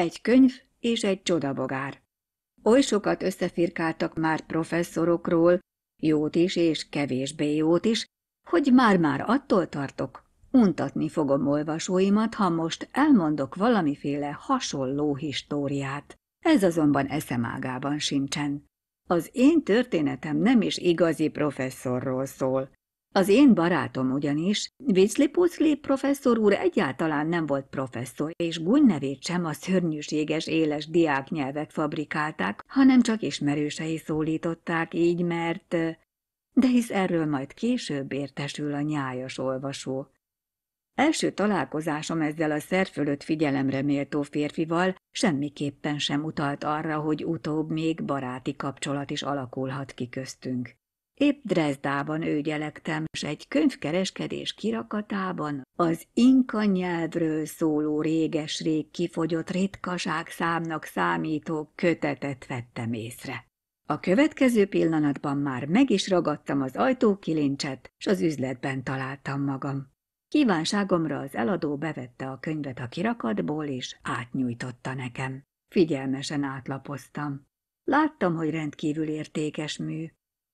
egy könyv és egy csodabogár. Oly sokat összefirkáltak már professzorokról, jót is és kevésbé jót is, hogy már-már attól tartok, untatni fogom olvasóimat, ha most elmondok valamiféle hasonló históriát. Ez azonban eszemágában sincsen. Az én történetem nem is igazi professzorról szól, az én barátom ugyanis, Vicli professzor úr egyáltalán nem volt professzor, és Gunn nevét sem a szörnyűséges éles diáknyelvek fabrikálták, hanem csak ismerősei szólították így, mert... De hisz erről majd később értesül a nyájas olvasó. Első találkozásom ezzel a szerfölött figyelemre méltó férfival semmiképpen sem utalt arra, hogy utóbb még baráti kapcsolat is alakulhat ki köztünk. Épp Dresdában őgyelektem, s egy könyvkereskedés kirakatában az inka nyelvről szóló réges-rég kifogyott ritkaság számnak számító kötetet vettem észre. A következő pillanatban már meg is ragadtam az ajtókilincset, s az üzletben találtam magam. Kívánságomra az eladó bevette a könyvet a kirakatból, és átnyújtotta nekem. Figyelmesen átlapoztam. Láttam, hogy rendkívül értékes mű,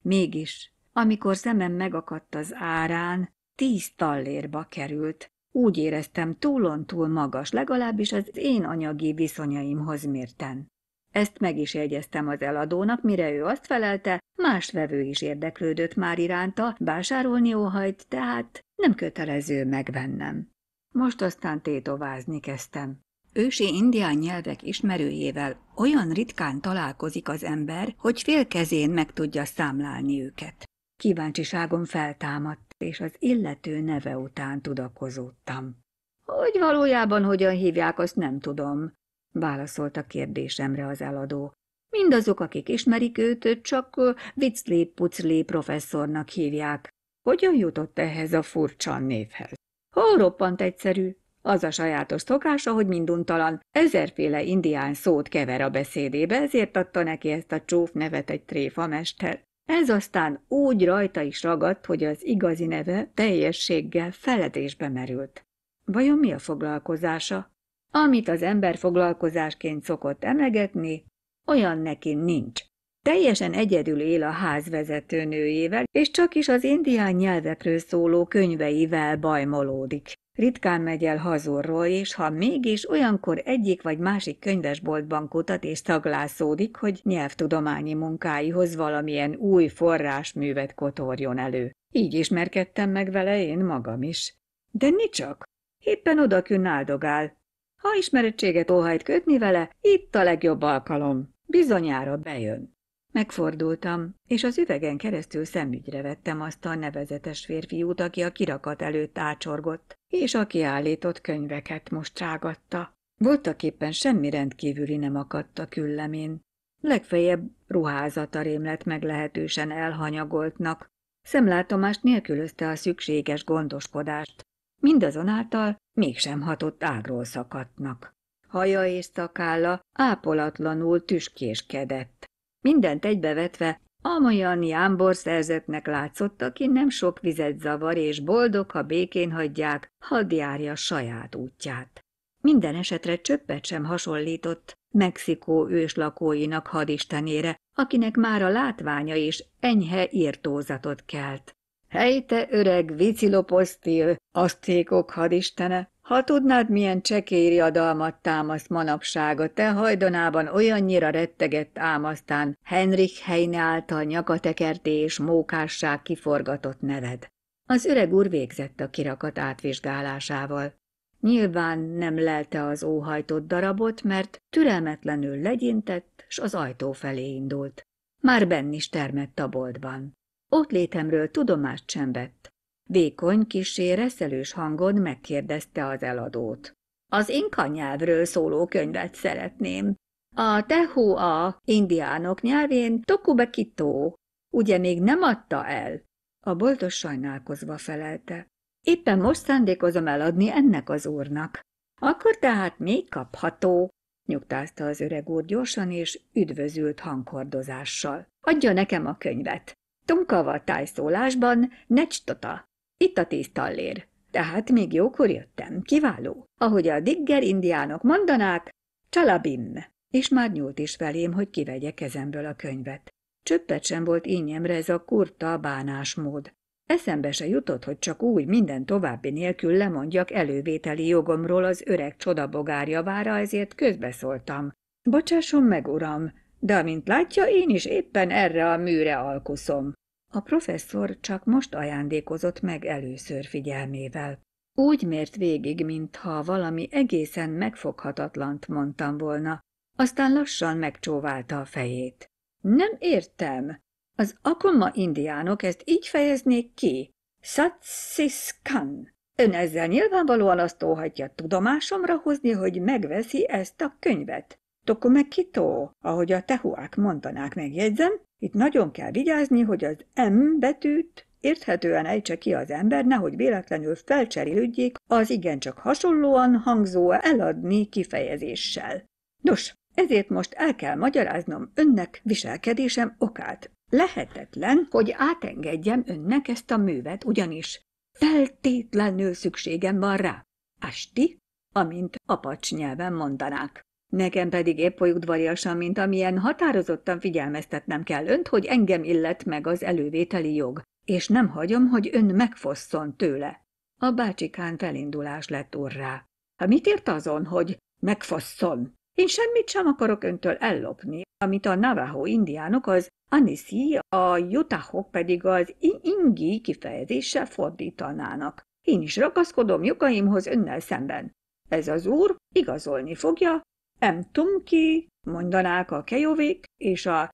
Mégis, amikor szemem megakadt az árán, tíz tallérba került. Úgy éreztem túl magas, legalábbis az én anyagi viszonyaimhoz mérten. Ezt meg is jegyeztem az eladónak, mire ő azt felelte, más vevő is érdeklődött már iránta, vásárolni óhajt, tehát nem kötelező megvennem. Most aztán tétovázni kezdtem. Ősi indián nyelvek ismerőjével olyan ritkán találkozik az ember, hogy félkezén meg tudja számlálni őket. Kíváncsiságom feltámadt, és az illető neve után tudakozódtam. Hogy valójában hogyan hívják, azt nem tudom, válaszolta kérdésemre az eladó. Mindazok, akik ismerik őt, csak Viclé Puclé professzornak hívják. Hogyan jutott ehhez a furcsa névhez? Hol roppant egyszerű? Az a sajátos szokása, hogy minduntalan ezerféle indián szót kever a beszédébe, ezért adta neki ezt a csóf nevet egy tréfamester. Ez aztán úgy rajta is ragadt, hogy az igazi neve teljességgel feledésbe merült. Vajon mi a foglalkozása? Amit az ember foglalkozásként szokott emlegetni, olyan neki nincs. Teljesen egyedül él a házvezető nőjével, és csak is az indián nyelvekről szóló könyveivel bajmolódik. Ritkán megy el hazurról, és ha mégis olyankor egyik vagy másik könyvesboltban kutat és taglászódik, hogy nyelvtudományi munkáihoz valamilyen új forrásművet kotorjon elő. Így ismerkedtem meg vele én magam is. De nicsak! Éppen odakünn áldogál. Ha ismerettséget óhajt kötni vele, itt a legjobb alkalom. Bizonyára bejön. Megfordultam, és az üvegen keresztül szemügyre vettem azt a nevezetes férfiút, aki a kirakat előtt ácsorgott, és aki állított könyveket most rágatta. Voltak éppen semmi rendkívüli nem akadt a küllemén. Legfeljebb ruházata rémlett meglehetősen elhanyagoltnak. Szemlátomást nélkülözte a szükséges gondoskodást. Mindazonáltal mégsem hatott ágról szakadtnak. Haja és szakálla ápolatlanul tüskéskedett. Mindent egybevetve amolyan Jámbor szerzetnek látszott, aki nem sok vizet zavar, és boldog, ha békén hagyják, hadd járja saját útját. Minden esetre csöppet sem hasonlított Mexikó őslakóinak hadistenére, akinek már a látványa is enyhe írtózatot kelt. Helyte öreg viciloposztil, asztékok hadistene, ha tudnád, milyen csekély riadalmat támaszt manapság a te hajdonában olyannyira rettegett ám aztán Henrik Heine által nyakatekerté és mókásság kiforgatott neved. Az öreg úr végzett a kirakat átvizsgálásával. Nyilván nem lelte az óhajtott darabot, mert türelmetlenül legyintett, s az ajtó felé indult. Már benn is termett a boltban. Ott létemről tudomást sem vett, Vékony, kisé reszelős hangon megkérdezte az eladót. Az inka nyelvről szóló könyvet szeretném. A tehua indiánok nyelvén Tokubekito, ugye még nem adta el? A boltos sajnálkozva felelte. Éppen most szándékozom eladni ennek az úrnak. Akkor tehát még kapható, nyugtázta az öreg úr gyorsan és üdvözült hangkordozással. Adja nekem a könyvet. Tunkava tájszólásban, necstota, itt a tíz tallér. Tehát még jókor jöttem. Kiváló. Ahogy a digger indiánok mondanák, csalabim. És már nyúlt is felém, hogy kivegye kezemből a könyvet. Csöppet sem volt ínyemre ez a kurta bánásmód. Eszembe se jutott, hogy csak úgy minden további nélkül lemondjak elővételi jogomról az öreg csodabogárja vára, ezért közbeszóltam. Bocsásson meg, uram, de amint látja, én is éppen erre a műre alkuszom. A professzor csak most ajándékozott meg először figyelmével. Úgy mért végig, mintha valami egészen megfoghatatlant mondtam volna, aztán lassan megcsóválta a fejét. Nem értem. Az akoma indiánok ezt így fejeznék ki. Satsiskan. Ön ezzel nyilvánvalóan azt óhatja tudomásomra hozni, hogy megveszi ezt a könyvet. Tokumekito, ahogy a tehuák mondanák, megjegyzem, itt nagyon kell vigyázni, hogy az M betűt érthetően ejtse ki az ember, nehogy véletlenül felcserélődjék az igencsak hasonlóan hangzó eladni kifejezéssel. Nos, ezért most el kell magyaráznom önnek viselkedésem okát. Lehetetlen, hogy átengedjem önnek ezt a művet, ugyanis feltétlenül szükségem van rá. Asti, amint apacs nyelven mondanák. Nekem pedig épp oly udvariasan, mint amilyen határozottan figyelmeztetnem kell önt, hogy engem illet meg az elővételi jog, és nem hagyom, hogy ön megfosszon tőle. A bácsikán felindulás lett urrá. Ha mit írt azon, hogy megfosszon? Én semmit sem akarok öntől ellopni, amit a Navajo indiánok az Anisi, a jutahok pedig az ingi kifejezéssel fordítanának. Én is ragaszkodom jogaimhoz önnel szemben. Ez az úr igazolni fogja, Emtumki, mondanák a kejovik, és a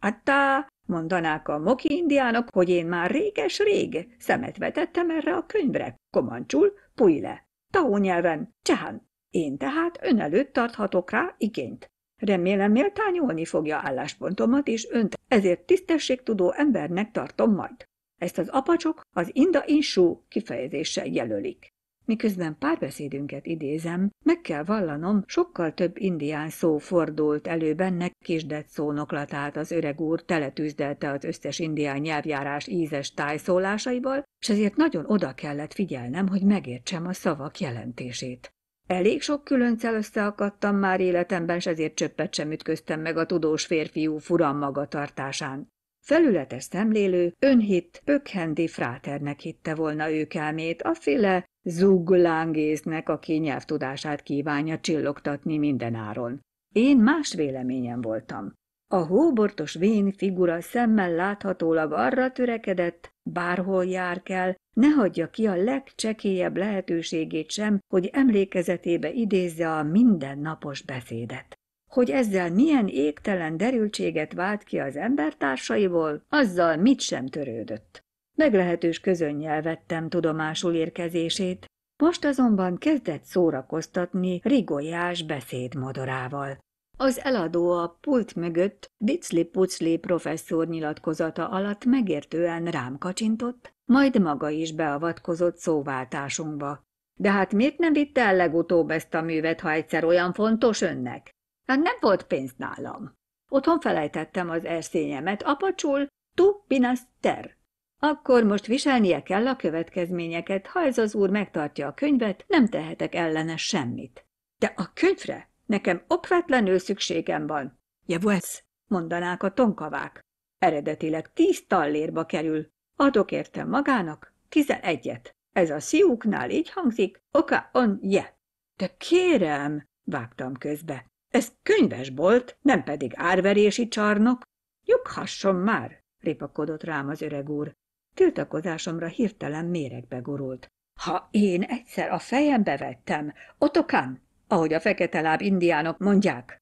atta, mondanák a moki indiánok, hogy én már réges-rég szemet vetettem erre a könyvre, komancsul, pujle, tahó nyelven, csehán. Én tehát ön előtt tarthatok rá igényt. Remélem méltányolni fogja álláspontomat, és önt ezért tisztességtudó embernek tartom majd. Ezt az apacsok az inda insú kifejezéssel jelölik miközben párbeszédünket idézem, meg kell vallanom, sokkal több indián szó fordult elő benne kisdett szónoklatát az öreg úr teletűzdelte az összes indián nyelvjárás ízes tájszólásaival, és ezért nagyon oda kellett figyelnem, hogy megértsem a szavak jelentését. Elég sok különccel összeakadtam már életemben, s ezért csöppet sem ütköztem meg a tudós férfiú furam magatartásán. Felületes szemlélő, önhitt, pökhendi fráternek hitte volna elmét, afféle Zuglángésznek aki nyelvtudását kívánja csillogtatni mindenáron. Én más véleményen voltam. A hóbortos vén figura szemmel láthatólag arra törekedett, bárhol jár kell, ne hagyja ki a legcsekélyebb lehetőségét sem, hogy emlékezetébe idézze a mindennapos beszédet. Hogy ezzel milyen égtelen derültséget vált ki az embertársaiból, azzal mit sem törődött. Meglehetős közönnyel vettem tudomásul érkezését, most azonban kezdett szórakoztatni rigolyás beszédmodorával. Az eladó a pult mögött Dicli-Pucli professzor nyilatkozata alatt megértően rám kacsintott, majd maga is beavatkozott szóváltásunkba. De hát miért nem vitte el legutóbb ezt a művet, ha egyszer olyan fontos önnek? Hát nem volt pénz nálam. Otthon felejtettem az erszényemet, apacsul, tu pinas ter, akkor most viselnie kell a következményeket, ha ez az úr megtartja a könyvet, nem tehetek ellene semmit. De a könyvre nekem okvetlenül szükségem van. Jevesz, mondanák a tonkavák. Eredetileg tíz tallérba kerül. Adok értem magának tizenegyet. Ez a sziúknál így hangzik, oka on je. De kérem, vágtam közbe, ez könyvesbolt, nem pedig árverési csarnok. Nyughasson már, ripakodott rám az öreg úr. Tiltakozásomra hirtelen méregbe gurult. Ha én egyszer a fejembe vettem, otokán, ahogy a fekete láb indiánok mondják.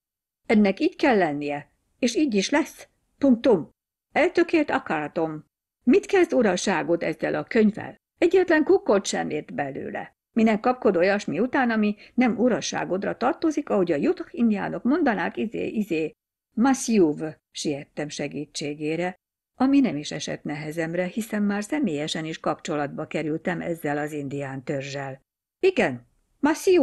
Ennek így kell lennie, és így is lesz. Punktum. Eltökélt akaratom. Mit kezd uraságod ezzel a könyvvel? Egyetlen kukkot sem ért belőle. Minek kapkod olyasmi után, ami nem uraságodra tartozik, ahogy a jutok indiánok mondanák, izé, izé. Masjúv, siettem segítségére, ami nem is esett nehezemre, hiszen már személyesen is kapcsolatba kerültem ezzel az indián törzsel. Igen, masszív!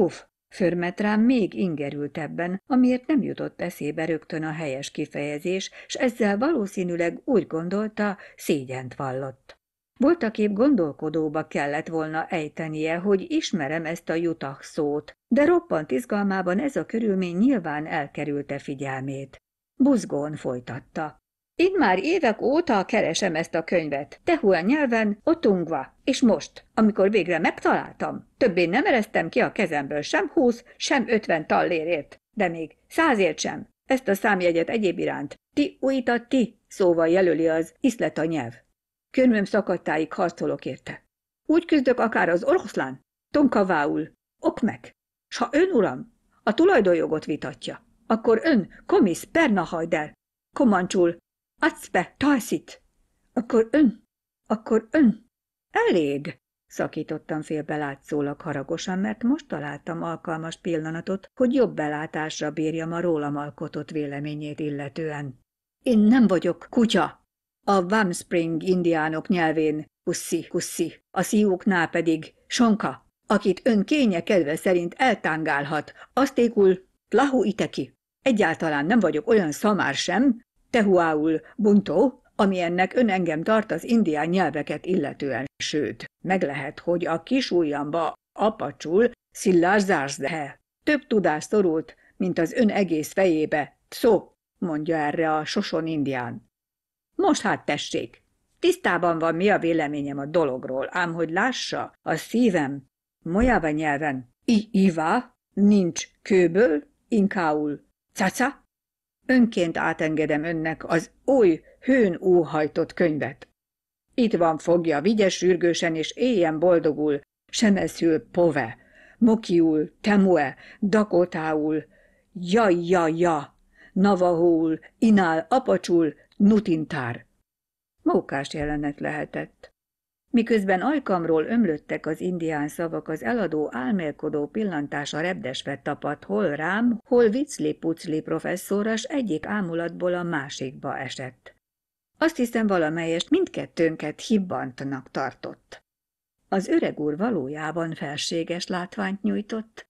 Förmet rám még ebben, amiért nem jutott eszébe rögtön a helyes kifejezés, s ezzel valószínűleg úgy gondolta, szégyent vallott. Voltaképp gondolkodóba kellett volna ejtenie, hogy ismerem ezt a jutak szót, de roppant izgalmában ez a körülmény nyilván elkerülte figyelmét. Buzgón folytatta. Én már évek óta keresem ezt a könyvet, tehuan nyelven, otungva, és most, amikor végre megtaláltam, többé nem ereztem ki a kezemből sem húsz, sem ötven tallérért, de még százért sem. Ezt a számjegyet egyéb iránt ti újta ti szóval jelöli az iszlet a nyelv. Körmöm szakadtáig harcolok érte. Úgy küzdök akár az oroszlán, tonkavául, okmek. S ha ön, uram, a tulajdonjogot vitatja, akkor ön komisz pernahajder, komancsul, Adsz be, talszit! Akkor ön, akkor ön! Elég! Szakítottam félbe haragosan, mert most találtam alkalmas pillanatot, hogy jobb belátásra bírjam a rólam alkotott véleményét illetően. Én nem vagyok kutya! A Wamspring indiánok nyelvén Huszi, huszi. a szíjúknál pedig sonka, akit ön kénye kedve szerint eltángálhat, ékul tlahu iteki. Egyáltalán nem vagyok olyan szamár sem, Tehuául buntó, ami ennek ön engem tart az indián nyelveket illetően, sőt, meg lehet, hogy a kis ujjamba apacsul szillás zársdehe. Több tudást szorult, mint az ön egész fejébe. Szó, mondja erre a soson indián. Most hát tessék, tisztában van mi a véleményem a dologról, ám hogy lássa, a szívem, molyáva nyelven, i-iva, nincs kőből, inkául, caca, Önként átengedem önnek az új, hőn óhajtott könyvet. Itt van fogja, vigye sürgősen, és éljen boldogul, semeszül pove, mokiul, temue, dakotául, ja, ja, ja, navahul, inál, apacsul, nutintár. Mókás jelenet lehetett. Miközben ajkamról ömlöttek az indián szavak, az eladó álmélkodó pillantása repdesve tapadt hol rám, hol vicli-pucli professzoras egyik ámulatból a másikba esett. Azt hiszem valamelyest mindkettőnket hibbantnak tartott. Az öreg úr valójában felséges látványt nyújtott,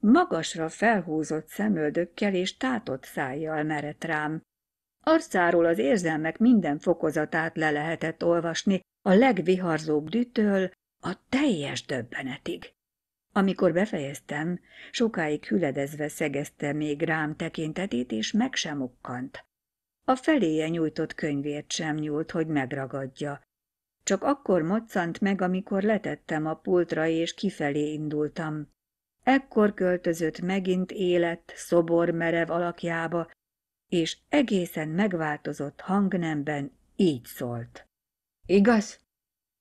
magasra felhúzott szemöldökkel és tátott szájjal merett rám. Arcáról az érzelmek minden fokozatát le lehetett olvasni, a legviharzóbb dűtől a teljes döbbenetig. Amikor befejeztem, sokáig hüledezve szegezte még rám tekintetét, és meg sem okkant. A feléje nyújtott könyvért sem nyúlt, hogy megragadja. Csak akkor moccant meg, amikor letettem a pultra, és kifelé indultam. Ekkor költözött megint élet szobor merev alakjába, és egészen megváltozott hangnemben így szólt. Igaz?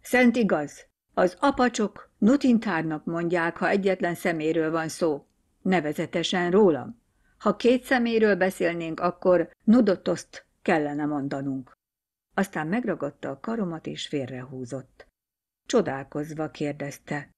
Szent igaz. Az apacsok nutintárnak mondják, ha egyetlen szeméről van szó, nevezetesen rólam. Ha két szeméről beszélnénk, akkor nudotoszt kellene mondanunk. Aztán megragadta a karomat és félrehúzott. Csodálkozva kérdezte.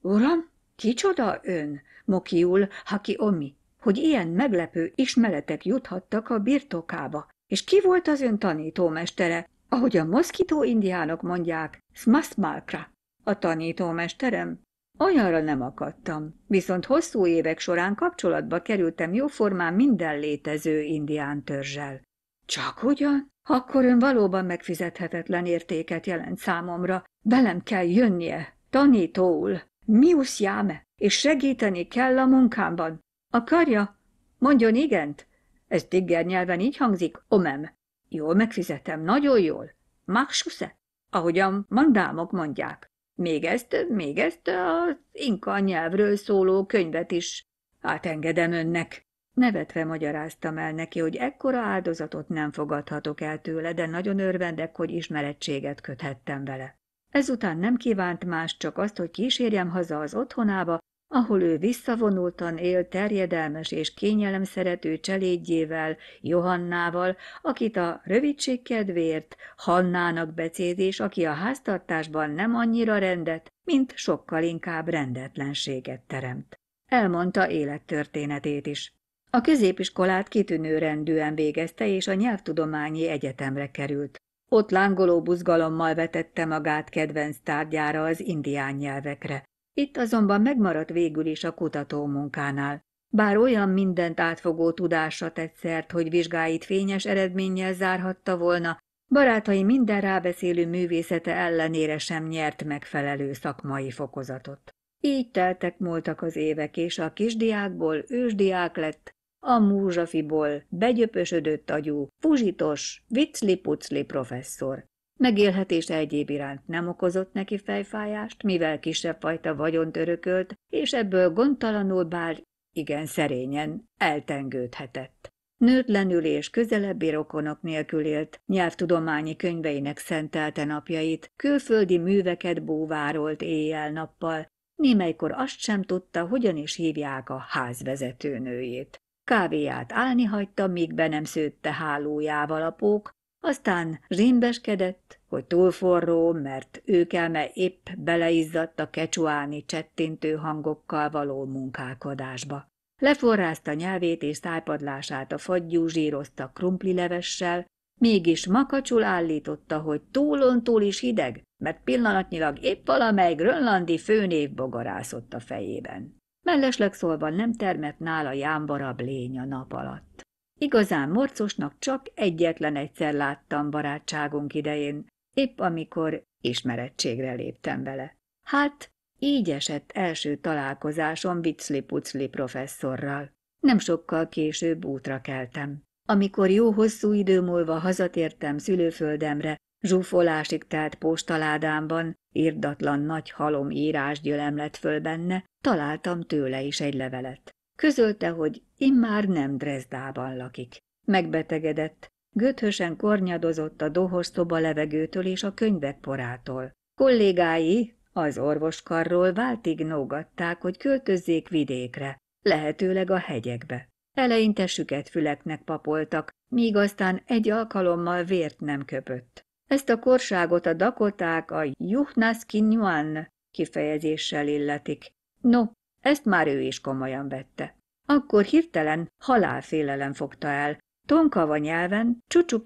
Uram, kicsoda ön, Mokiul Haki Omi, hogy ilyen meglepő ismeretek juthattak a birtokába, és ki volt az ön tanítómestere, ahogy a moszkító indiánok mondják, smasmalkra, a tanítómesterem. Olyanra nem akadtam, viszont hosszú évek során kapcsolatba kerültem jóformán minden létező indián törzsel. Csak ugyan? Akkor ön valóban megfizethetetlen értéket jelent számomra. Velem kell jönnie, tanítóul, miuszjáme, és segíteni kell a munkámban. Akarja? Mondjon igent? Ez digger nyelven így hangzik, omem. Jól megfizetem, nagyon jól. Maxuse, ahogy a mandámok mondják. Még ezt, még ezt az inka nyelvről szóló könyvet is átengedem önnek. Nevetve magyaráztam el neki, hogy ekkora áldozatot nem fogadhatok el tőle, de nagyon örvendek, hogy ismerettséget köthettem vele. Ezután nem kívánt más, csak azt, hogy kísérjem haza az otthonába, ahol ő visszavonultan él terjedelmes és kényelem szerető cselédjével, Johannával, akit a rövidség kedvéért Hannának becézés, aki a háztartásban nem annyira rendet, mint sokkal inkább rendetlenséget teremt. Elmondta élettörténetét is. A középiskolát kitűnő rendűen végezte, és a nyelvtudományi egyetemre került. Ott lángoló buzgalommal vetette magát kedvenc tárgyára az indián nyelvekre. Itt azonban megmaradt végül is a kutató munkánál. Bár olyan mindent átfogó tudása tetszert, hogy vizsgáit fényes eredménnyel zárhatta volna, barátai minden rábeszélő művészete ellenére sem nyert megfelelő szakmai fokozatot. Így teltek múltak az évek, és a kisdiákból ősdiák lett, a múzsafiból begyöpösödött agyú, fuzsitos, vicli-pucli professzor. Megélhetése egyéb iránt nem okozott neki fejfájást, mivel kisebb fajta vagyont örökölt, és ebből gondtalanul bár igen szerényen eltengődhetett. Nőtlenül és közelebbi rokonok nélkül élt, nyelvtudományi könyveinek szentelte napjait, külföldi műveket búvárolt éjjel-nappal, némelykor azt sem tudta, hogyan is hívják a házvezetőnőjét. Kávéját állni hagyta, míg be nem szőtte hálójával a pók, aztán zsémbeskedett, hogy túl forró, mert őkelme épp beleizzadt a kecsuáni csettintő hangokkal való munkálkodásba. Leforrázta nyelvét és szájpadlását a fagyú zsírozta levessel, mégis makacsul állította, hogy túlontúl is hideg, mert pillanatnyilag épp valamely grönlandi főnév bogarászott a fejében. Mellesleg szólva nem termett nála jámbarabb lény a nap alatt. Igazán morcosnak csak egyetlen egyszer láttam barátságunk idején, épp amikor ismerettségre léptem vele. Hát, így esett első találkozásom Vicli-Pucli professzorral. Nem sokkal később útra keltem. Amikor jó hosszú idő múlva hazatértem szülőföldemre, zsúfolásig telt postaládámban, írdatlan nagy halom írás lett föl benne, találtam tőle is egy levelet. Közölte, hogy immár nem Dresdában lakik. Megbetegedett, göthösen kornyadozott a dohos szoba levegőtől és a könyvek porától. Kollégái az orvoskarról váltig nógatták, hogy költözzék vidékre, lehetőleg a hegyekbe. Eleinte süket füleknek papoltak, míg aztán egy alkalommal vért nem köpött. Ezt a korságot a dakoták a Juhnaski Nyuan kifejezéssel illetik. No, ezt már ő is komolyan vette. Akkor hirtelen halálfélelem fogta el, tonkava nyelven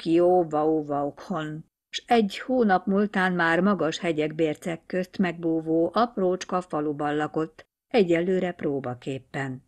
jó vau vaukon, s egy hónap múltán már magas hegyek bércek közt megbúvó aprócska faluban lakott, egyelőre próbaképpen.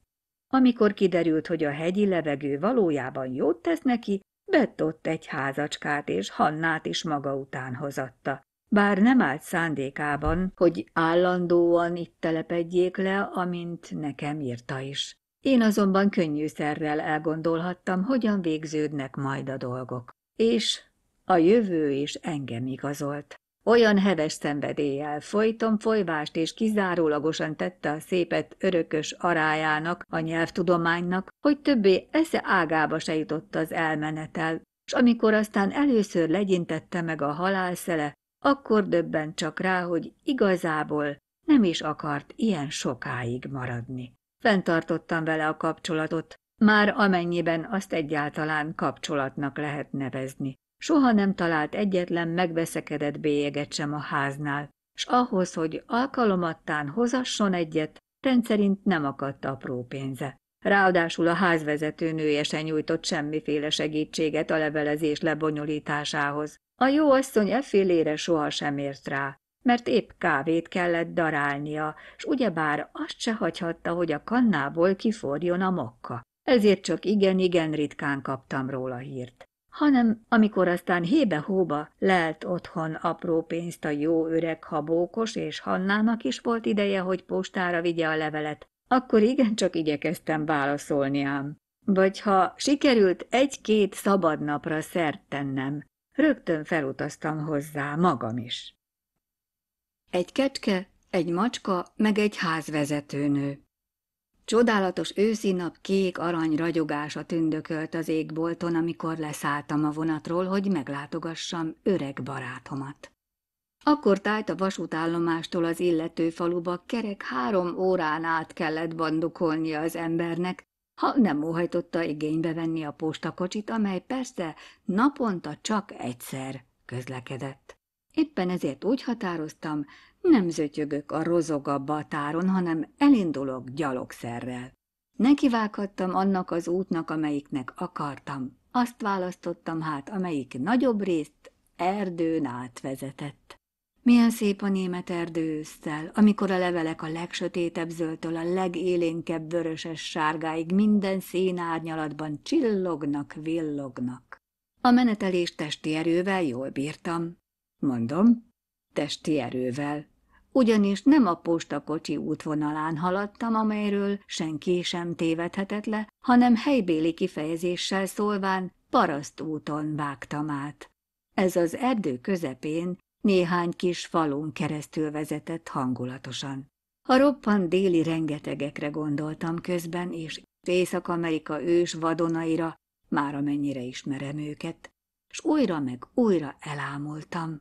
Amikor kiderült, hogy a hegyi levegő valójában jót tesz neki, bettott egy házacskát és Hannát is maga után hozatta. Bár nem állt szándékában, hogy állandóan itt telepedjék le, amint nekem írta is. Én azonban könnyűszerrel elgondolhattam, hogyan végződnek majd a dolgok. És a jövő is engem igazolt. Olyan heves szenvedéllyel folyton folyvást és kizárólagosan tette a szépet örökös arájának, a nyelvtudománynak, hogy többé esze ágába se jutott az elmenetel, és amikor aztán először legyintette meg a halálszele, akkor döbben csak rá, hogy igazából nem is akart ilyen sokáig maradni. Fentartottam vele a kapcsolatot, már amennyiben azt egyáltalán kapcsolatnak lehet nevezni. Soha nem talált egyetlen megveszekedett bélyeget sem a háznál, s ahhoz, hogy alkalomattán hozasson egyet, rendszerint nem akadt apró pénze. Ráadásul a házvezető nője se nyújtott semmiféle segítséget a levelezés lebonyolításához. A jó asszony effélére sohasem ért rá, mert épp kávét kellett darálnia, s ugyebár azt se hagyhatta, hogy a kannából kiforjon a mokka. Ezért csak igen-igen ritkán kaptam róla hírt. Hanem amikor aztán hébe-hóba lelt otthon apró pénzt a jó öreg habókos, és Hannának is volt ideje, hogy postára vigye a levelet, akkor igencsak igyekeztem válaszolni ám. Vagy ha sikerült egy-két szabad napra szert tennem, Rögtön felutaztam hozzá magam is. Egy kecske, egy macska, meg egy házvezetőnő. Csodálatos őszi nap kék arany ragyogása tündökölt az égbolton, amikor leszálltam a vonatról, hogy meglátogassam öreg barátomat. Akkor tájt a vasútállomástól az illető faluba kerek három órán át kellett bandukolnia az embernek, ha nem óhajtotta igénybe venni a postakocsit, amely persze naponta csak egyszer közlekedett. Éppen ezért úgy határoztam, nem zötyögök a rozogabba a táron, hanem elindulok gyalogszerrel. Nekivághattam annak az útnak, amelyiknek akartam. Azt választottam hát, amelyik nagyobb részt erdőn át vezetett. Milyen szép a német erdő ősszel, amikor a levelek a legsötétebb zöldtől a legélénkebb vöröses sárgáig minden szén árnyalatban csillognak, villognak. A menetelés testi erővel jól bírtam. Mondom, testi erővel, ugyanis nem a postakocsi útvonalán haladtam, amelyről senki sem tévedhetett le, hanem helybéli kifejezéssel szólván paraszt úton vágtam át. Ez az erdő közepén néhány kis falun keresztül vezetett hangulatosan. A roppan déli rengetegekre gondoltam közben, és Észak-Amerika ős vadonaira, már amennyire ismerem őket, s újra meg újra elámultam.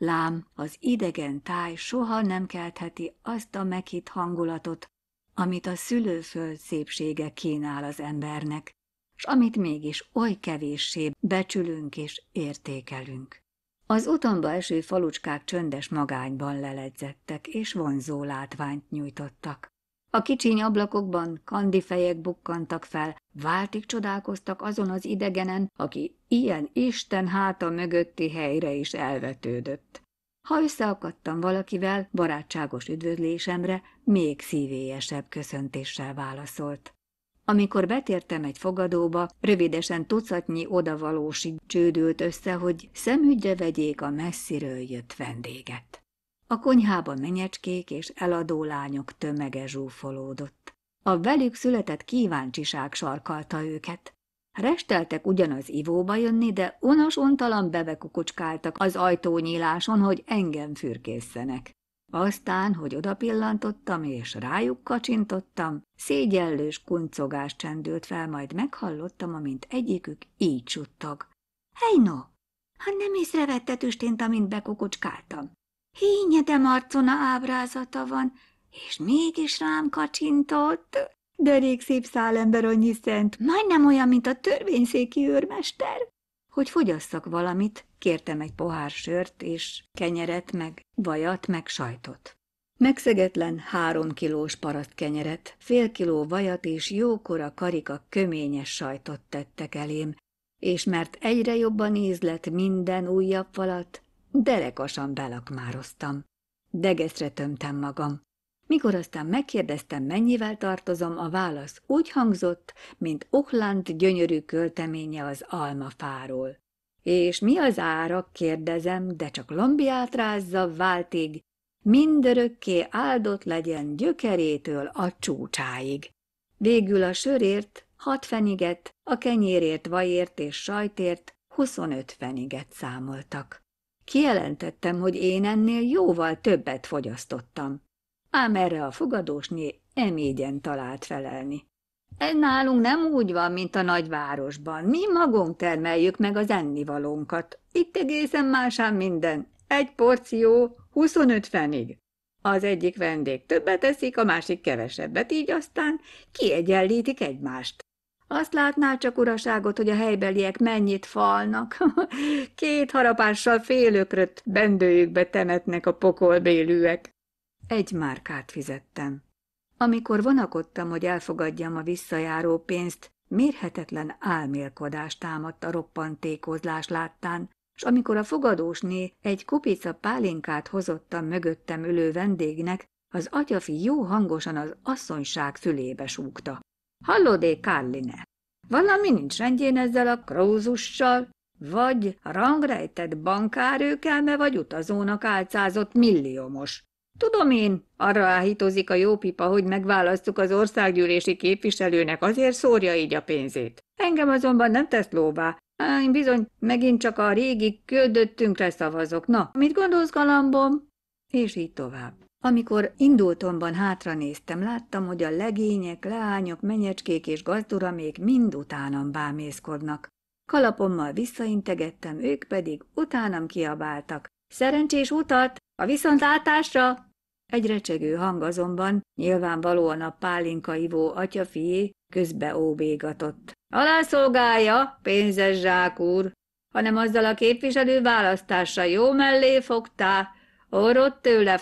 Lám, az idegen táj soha nem keltheti azt a meghitt hangulatot, amit a szülőföld szépsége kínál az embernek, s amit mégis oly kevéssé becsülünk és értékelünk. Az utamba eső falucskák csöndes magányban leledzettek, és vonzó látványt nyújtottak. A kicsiny ablakokban kandifejek bukkantak fel, váltig csodálkoztak azon az idegenen, aki ilyen Isten háta mögötti helyre is elvetődött. Ha összeakadtam valakivel barátságos üdvözlésemre, még szívélyesebb köszöntéssel válaszolt. Amikor betértem egy fogadóba, rövidesen tucatnyi odavalósi csődült össze, hogy szemügyre vegyék a messziről jött vendéget. A konyhába menyecskék és eladó lányok tömege zsúfolódott. A velük született kíváncsiság sarkalta őket. Resteltek ugyanaz ivóba jönni, de unas-untalan bevekukucskáltak az ajtónyíláson, hogy engem fürkészenek. Aztán, hogy odapillantottam és rájuk kacsintottam, szégyellős kuncogás csendült fel, majd meghallottam, amint egyikük így suttog. Hej no! Ha nem észrevette tüstént, amint bekukucskáltam. hínyede arcona ábrázata van, és mégis rám kacsintott. Derék szép szálember annyi szent, majdnem olyan, mint a törvényszéki őrmester. Hogy fogyasszak valamit, Kértem egy pohár sört és kenyeret, meg vajat, meg sajtot. Megszegetlen három kilós kenyeret, fél kiló vajat és jókora karika köményes sajtot tettek elém, és mert egyre jobban ízlett minden újabb falat, derekasan belakmároztam. Degeszre tömtem magam. Mikor aztán megkérdeztem, mennyivel tartozom, a válasz úgy hangzott, mint Oklant gyönyörű költeménye az almafáról. És mi az ára, kérdezem, de csak lombiát rázza váltig, mindörökké áldott legyen gyökerétől a csúcsáig. Végül a sörért, hat feniget, a kenyérért, vajért és sajtért, 25 feniget számoltak. Kijelentettem, hogy én ennél jóval többet fogyasztottam. Ám erre a fogadósné emégyen talált felelni. Nálunk nem úgy van, mint a nagyvárosban. Mi magunk termeljük meg az ennivalónkat. Itt egészen másán minden. Egy porció 25 fenig. Az egyik vendég többet eszik, a másik kevesebbet, így aztán kiegyenlítik egymást. Azt látná csak uraságot, hogy a helybeliek mennyit falnak. Két harapással félökröt bendőjükbe temetnek a pokolbélűek. Egy márkát fizettem. Amikor vonakodtam, hogy elfogadjam a visszajáró pénzt, mérhetetlen álmélkodást támadt a roppantékozlás láttán, s amikor a fogadósné egy kupica pálinkát hozott a mögöttem ülő vendégnek, az atyafi jó hangosan az asszonyság fülébe súgta. Hallodé, Kárline! Valami nincs rendjén ezzel a krózussal, vagy rangrejtett őkelme, vagy utazónak álcázott milliómos. Tudom én, arra áhítozik a jó pipa, hogy megválasztjuk az országgyűlési képviselőnek, azért szórja így a pénzét. Engem azonban nem tesz lóvá. Á, én bizony megint csak a régi ködöttünkre szavazok. Na, mit gondolsz, galambom? És így tovább. Amikor indultomban hátra néztem, láttam, hogy a legények, leányok, menyecskék és még mind utánam bámészkodnak. Kalapommal visszaintegettem, ők pedig utánam kiabáltak. Szerencsés utat! A viszontlátásra egy recsegő hang azonban, nyilvánvalóan a pálinka ivó atyafié, közbe óbégatott. Alászolgálja, pénzes zsák úr, hanem azzal a képviselő választásra jó mellé fogtá, orrott tőle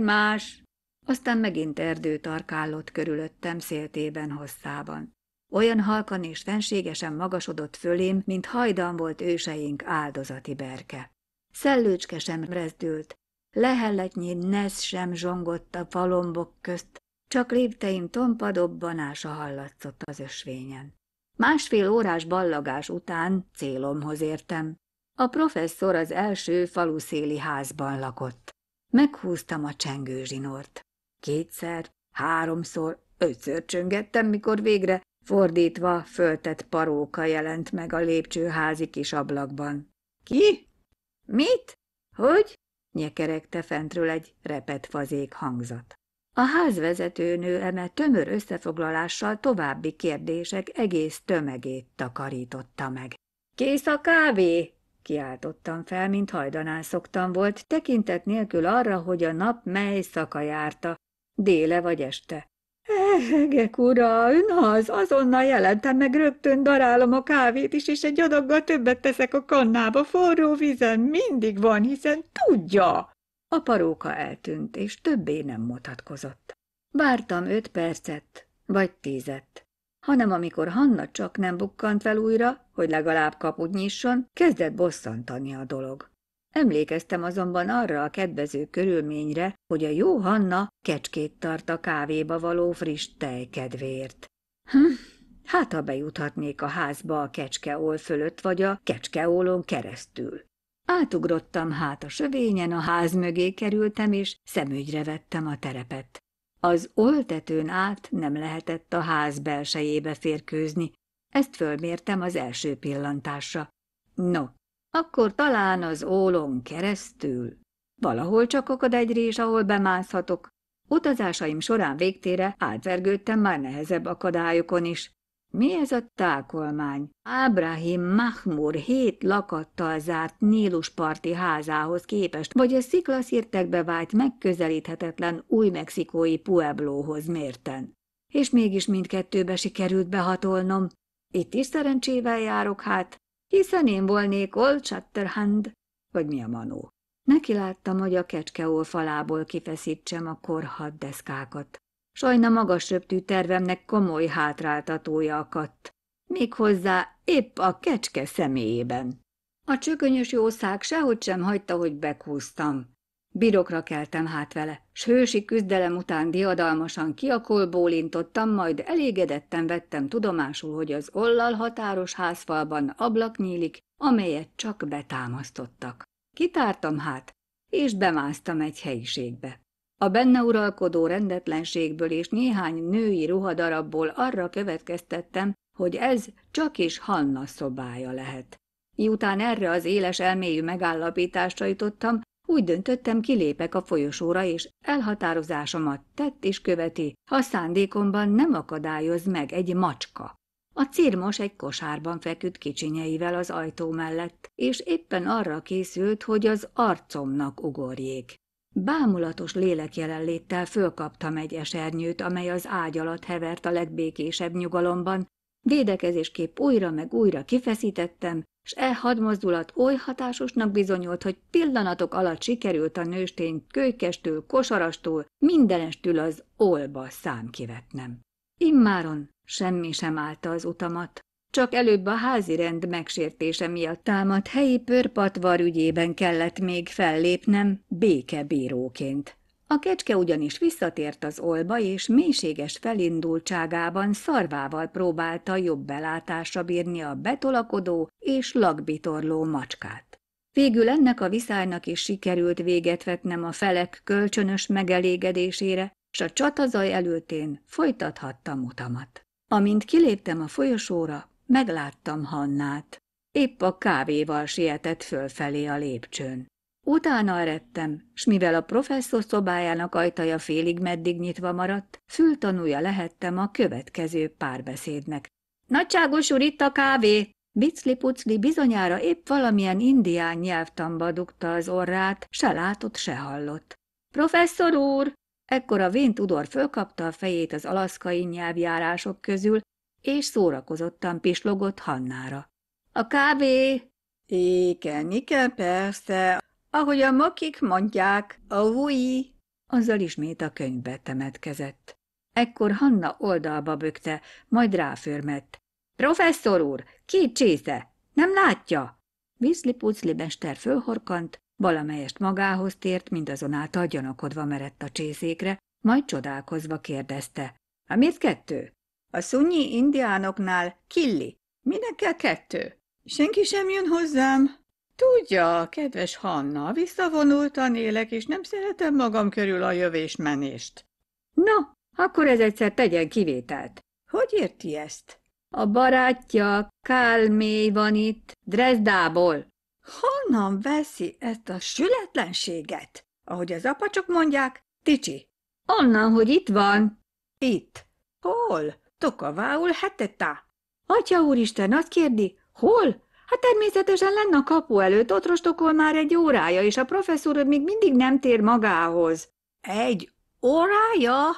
más. Aztán megint erdő tarkállott körülöttem széltében hosszában. Olyan halkan és fenségesen magasodott fölém, mint hajdan volt őseink áldozati berke. Szellőcske sem rezdült, leheletnyi nez sem zsongott a falombok közt, csak lépteim tompa dobbanása hallatszott az ösvényen. Másfél órás ballagás után célomhoz értem. A professzor az első faluszéli házban lakott. Meghúztam a csengőzsinort. Kétszer, háromszor, ötször csöngettem, mikor végre fordítva föltett paróka jelent meg a lépcsőházi kis ablakban. Ki? Mit? Hogy? nyekerekte fentről egy repet fazék hangzat. A házvezetőnő eme tömör összefoglalással további kérdések egész tömegét takarította meg. Kész a kávé! Kiáltottam fel, mint hajdanán szoktam volt, tekintet nélkül arra, hogy a nap mely szaka járta, déle vagy este. Egek ura, ön az, azonnal jelentem meg, rögtön darálom a kávét is, és egy adaggal többet teszek a kannába, forró vizen mindig van, hiszen tudja. A paróka eltűnt, és többé nem mutatkozott. Vártam öt percet, vagy tízet, hanem amikor Hanna csak nem bukkant fel újra, hogy legalább kaput nyisson, kezdett bosszantani a dolog. Emlékeztem azonban arra a kedvező körülményre, hogy a jó Hanna kecskét tart a kávéba való friss tej kedvéért. Hm, hát ha bejuthatnék a házba a kecskeól fölött vagy a kecskeólon keresztül. Átugrottam hát a sövényen, a ház mögé kerültem, és szemügyre vettem a terepet. Az oltetőn át nem lehetett a ház belsejébe férkőzni, ezt fölmértem az első pillantásra. No, akkor talán az ólon keresztül. Valahol csak akad egy rés, ahol bemászhatok. Utazásaim során végtére átvergődtem már nehezebb akadályokon is. Mi ez a tákolmány? Ábrahim Mahmur hét lakattal zárt Nílusparti házához képest, vagy a sziklaszírtekbe vált megközelíthetetlen új-mexikói pueblóhoz mérten. És mégis mindkettőbe sikerült behatolnom. Itt is szerencsével járok hát, hiszen én volnék Old Chatterhand, vagy mi a manó. Neki láttam, hogy a kecskeol falából kifeszítsem a korhat deszkákat. Sajna magas röptű tervemnek komoly hátráltatója akadt. Méghozzá épp a kecske személyében. A csökönyös jószág sehogy sem hagyta, hogy bekúztam. Birokra keltem hát vele, s hősi küzdelem után diadalmasan kiakol bólintottam, majd elégedetten vettem tudomásul, hogy az ollal határos házfalban ablak nyílik, amelyet csak betámasztottak. Kitártam hát, és bemásztam egy helyiségbe. A benne uralkodó rendetlenségből és néhány női ruhadarabból arra következtettem, hogy ez csak is Hanna szobája lehet. Miután erre az éles elmélyű megállapításra jutottam, úgy döntöttem, kilépek a folyosóra, és elhatározásomat tett és követi, ha szándékomban nem akadályoz meg egy macska. A círmos egy kosárban feküdt kicsinyeivel az ajtó mellett, és éppen arra készült, hogy az arcomnak ugorjék. Bámulatos lélek jelenléttel fölkaptam egy esernyőt, amely az ágy alatt hevert a legbékésebb nyugalomban, védekezésképp újra meg újra kifeszítettem, s e hadmozdulat oly hatásosnak bizonyult, hogy pillanatok alatt sikerült a nőstény kölykestől, kosarastól, mindenestül az olba kivetnem. Immáron semmi sem állta az utamat, csak előbb a házi rend megsértése miatt támadt helyi pörpatvar ügyében kellett még fellépnem békebíróként. A kecske ugyanis visszatért az olba, és mélységes felindultságában szarvával próbálta jobb belátásra bírni a betolakodó és lagbitorló macskát. Végül ennek a viszálynak is sikerült véget vetnem a felek kölcsönös megelégedésére, s a csatazaj előttén folytathattam utamat. Amint kiléptem a folyosóra, megláttam Hannát. Épp a kávéval sietett fölfelé a lépcsőn. Utána eredtem, s mivel a professzor szobájának ajtaja félig meddig nyitva maradt, fültanúja lehettem a következő párbeszédnek. Nagyságos úr, itt a kávé! Bicli-pucli bizonyára épp valamilyen indián nyelvtamba dugta az orrát, se látott, se hallott. Professzor úr! Ekkor a vén tudor fölkapta a fejét az alaszkai nyelvjárások közül, és szórakozottan pislogott Hannára. A kávé! Igen, igen, persze, ahogy a makik mondják, a vui, azzal ismét a könyvbe temetkezett. Ekkor Hanna oldalba bökte, majd ráförmett. Professzor úr, két csésze, nem látja? Viszli-pucli mester fölhorkant, valamelyest magához tért, mindazonáltal gyanakodva merett a csészékre, majd csodálkozva kérdezte. A mit kettő? A szunyi indiánoknál killi. Minek kell kettő? Senki sem jön hozzám, Tudja, kedves Hanna, visszavonultan élek, és nem szeretem magam körül a jövésmenést. Na, akkor ez egyszer tegyen kivételt. Hogy érti ezt? A barátja Kálmé van itt, Dresdából. Honnan veszi ezt a sületlenséget? Ahogy az apacsok mondják, Ticsi. Onnan, hogy itt van. Itt. Hol? Tokavául hetetá. Atya úristen, azt kérdi, hol? Hát természetesen lenne a kapu előtt, ott rostokol már egy órája, és a professzor még mindig nem tér magához. Egy órája?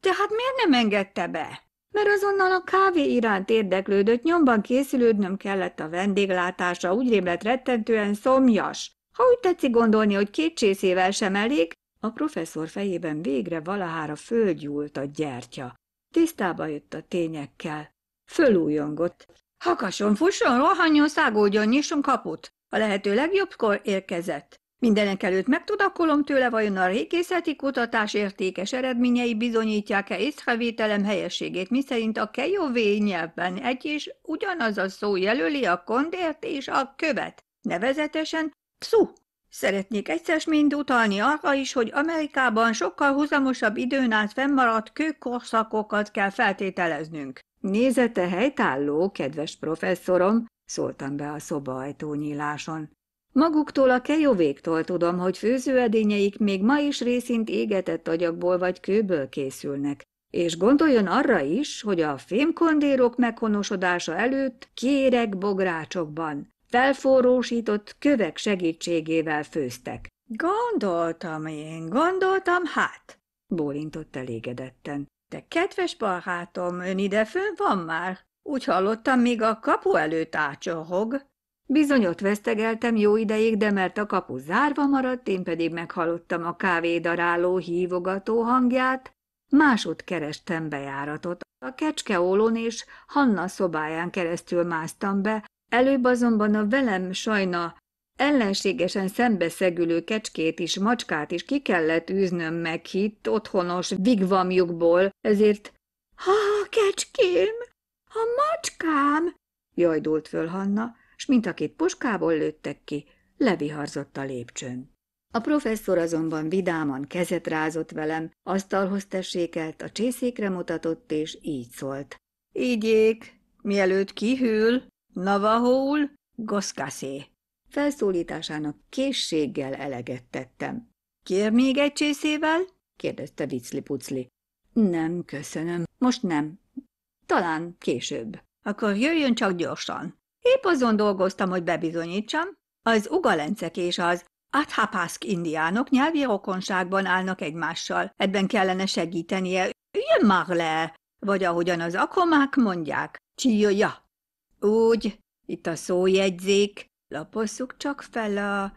De hát miért nem engedte be? Mert azonnal a kávé iránt érdeklődött, nyomban készülődnöm kellett a vendéglátásra, úgy lett rettentően szomjas. Ha úgy tetszik gondolni, hogy két csészével sem elég, a professzor fejében végre valahára földgyúlt a gyertya. Tisztába jött a tényekkel. Fölújongott. Hakason, fusson, rohanjon, szágódjon, nyisson kaput. A lehető legjobbkor érkezett. Mindenek előtt megtudakolom tőle, vajon a régészeti kutatás értékes eredményei bizonyítják-e észrevételem helyességét, miszerint a kejóvé nyelvben egy és ugyanaz a szó jelöli a kondért és a követ, nevezetesen pszu. Szeretnék egyszer mind utalni arra is, hogy Amerikában sokkal húzamosabb időn át fennmaradt kőkorszakokat kell feltételeznünk. Nézete helytálló, kedves professzorom, szóltam be a szoba ajtónyíláson. Maguktól a kejovéktól tudom, hogy főzőedényeik még ma is részint égetett agyagból vagy kőből készülnek, és gondoljon arra is, hogy a fémkondérok meghonosodása előtt kéreg bográcsokban, felforrósított kövek segítségével főztek. Gondoltam én, gondoltam hát, bólintott elégedetten te kedves barátom, ön ide fönn van már? Úgy hallottam, még a kapu előtt ácsorog. Bizonyot vesztegeltem jó ideig, de mert a kapu zárva maradt, én pedig meghallottam a kávédaráló hívogató hangját, Másod kerestem bejáratot. A ólon és Hanna szobáján keresztül másztam be, előbb azonban a velem sajna ellenségesen szembeszegülő kecskét is, macskát is ki kellett űznöm hitt otthonos vigvamjukból, ezért ha, ha kecském, a macskám, jajdult föl Hanna, s mint akit puskából lőttek ki, leviharzott a lépcsőn. A professzor azonban vidáman kezet rázott velem, asztalhoz tessékelt, a csészékre mutatott, és így szólt. Igyék, mielőtt kihűl, navahul, goszkaszé. Felszólításának készséggel eleget tettem. Kér még egy csészével? kérdezte Vicli Pucli. Nem, köszönöm, most nem. Talán később. Akkor jöjjön csak gyorsan. Épp azon dolgoztam, hogy bebizonyítsam. Az ugalencek és az athapaszk indiánok nyelvi rokonságban állnak egymással. Ebben kellene segítenie. Jön már le! Vagy ahogyan az akomák mondják. Csíja! Úgy, itt a szójegyzék. Lapozzuk csak fel a...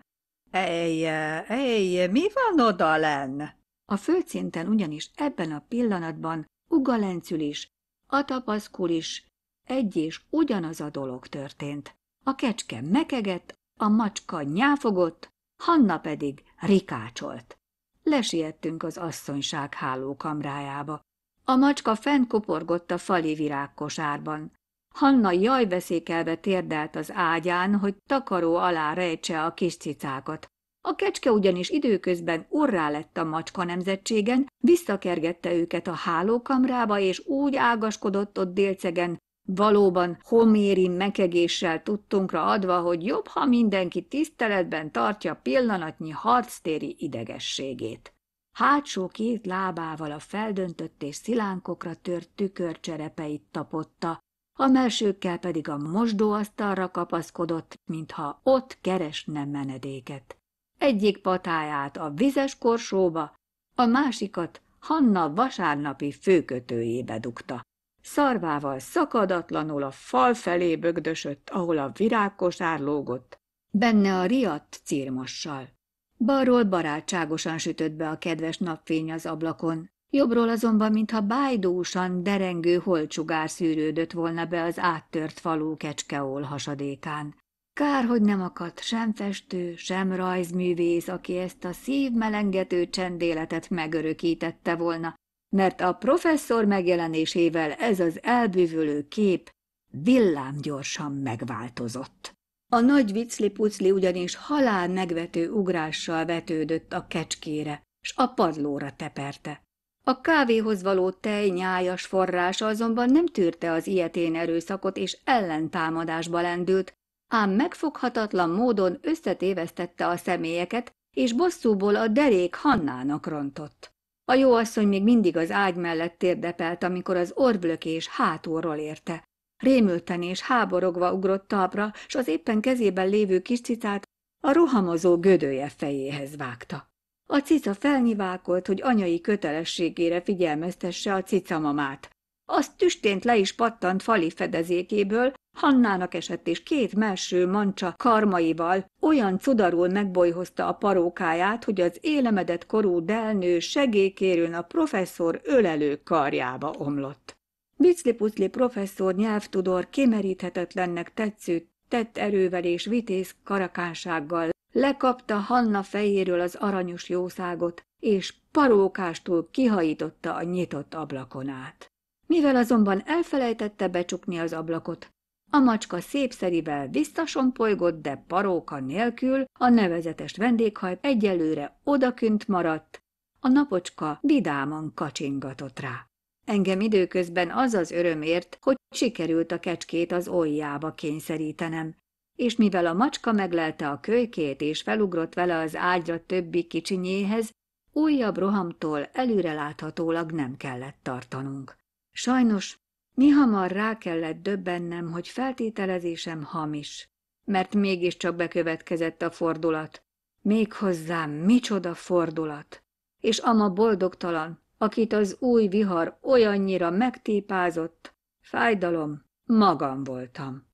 Ej, ej, mi van odalen? A földszinten ugyanis ebben a pillanatban Ugalencül is, Atapaszkul is egy és ugyanaz a dolog történt. A kecske mekegett, a macska nyáfogott, Hanna pedig rikácsolt. Lesiettünk az asszonyság hálókamrájába. A macska fent koporgott a fali virágkosárban, Hanna jajveszékelve térdelt az ágyán, hogy takaró alá rejtse a kis cicákat. A kecske ugyanis időközben orrá lett a macska nemzetségen, visszakergette őket a hálókamrába, és úgy ágaskodott ott délcegen, valóban homéri mekegéssel tudtunkra adva, hogy jobb, ha mindenki tiszteletben tartja pillanatnyi harctéri idegességét. Hátsó két lábával a feldöntött és szilánkokra tört tükörcserepeit tapotta, a melsőkkel pedig a mosdóasztalra kapaszkodott, mintha ott keresne menedéket. Egyik patáját a vizes korsóba, a másikat Hanna vasárnapi főkötőjébe dugta. Szarvával szakadatlanul a fal felé bögdösött, ahol a virágkosár lógott, benne a riadt círmossal. Balról barátságosan sütött be a kedves napfény az ablakon, Jobbról azonban, mintha bájdósan derengő holcsugár szűrődött volna be az áttört falú kecskeol hasadékán. Kár, hogy nem akadt sem festő, sem rajzművész, aki ezt a szívmelengető csendéletet megörökítette volna, mert a professzor megjelenésével ez az elbűvölő kép villámgyorsan megváltozott. A nagy vicli-pucli ugyanis halál megvető ugrással vetődött a kecskére, s a padlóra teperte. A kávéhoz való tej nyájas forrása azonban nem tűrte az ilyetén erőszakot és ellentámadásba lendült, ám megfoghatatlan módon összetévesztette a személyeket, és bosszúból a derék Hannának rontott. A jó asszony még mindig az ágy mellett térdepelt, amikor az orvlökés hátulról érte. Rémülten és háborogva ugrott talpra, s az éppen kezében lévő kis cicát a rohamozó gödője fejéhez vágta. A cica felnyivákolt, hogy anyai kötelességére figyelmeztesse a cica mamát. Az tüstént le is pattant fali fedezékéből, Hannának esett és két melső mancsa karmaival olyan cudarul megbolyhozta a parókáját, hogy az élemedett korú delnő segélykérőn a professzor ölelő karjába omlott. Biclipucli professzor nyelvtudor kimeríthetetlennek tetsző, tett erővel és vitéz karakánsággal lekapta Hanna fejéről az aranyos jószágot, és parókástól kihajította a nyitott ablakon át. Mivel azonban elfelejtette becsukni az ablakot, a macska szépszerivel visszasompolygott, de paróka nélkül a nevezetes vendéghajt egyelőre odakünt maradt, a napocska vidáman kacsingatott rá. Engem időközben az az örömért, hogy sikerült a kecskét az oljába kényszerítenem, és mivel a macska meglelte a kölykét és felugrott vele az ágyra többi kicsinyéhez, újabb rohamtól előreláthatólag nem kellett tartanunk. Sajnos mi hamar rá kellett döbbennem, hogy feltételezésem hamis, mert mégiscsak bekövetkezett a fordulat. Méghozzá micsoda fordulat! És ama boldogtalan, akit az új vihar olyannyira megtépázott, fájdalom, magam voltam.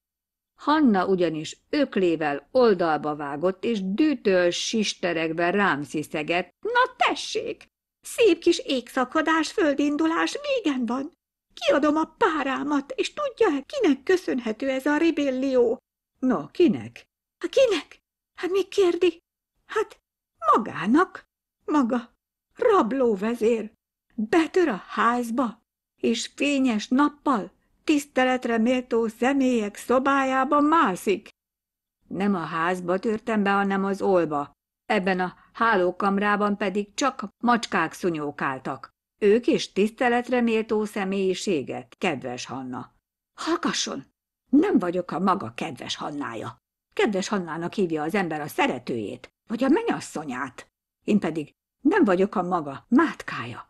Hanna ugyanis öklével oldalba vágott, és dűtől sisteregve rám sziszegett. Na tessék! Szép kis égszakadás, földindulás, végen van! Kiadom a párámat, és tudja-e, kinek köszönhető ez a rebellió? Na kinek? A kinek? Hát mi kérdi? Hát magának, maga, rablóvezér, betör a házba, és fényes nappal tiszteletre méltó személyek szobájában mászik. Nem a házba törtem be, hanem az olba. Ebben a hálókamrában pedig csak macskák szunyókáltak. Ők is tiszteletre méltó személyiséget, kedves Hanna. Hallgasson! Nem vagyok a maga kedves Hannája. Kedves Hannának hívja az ember a szeretőjét, vagy a menyasszonyát. Én pedig nem vagyok a maga mátkája.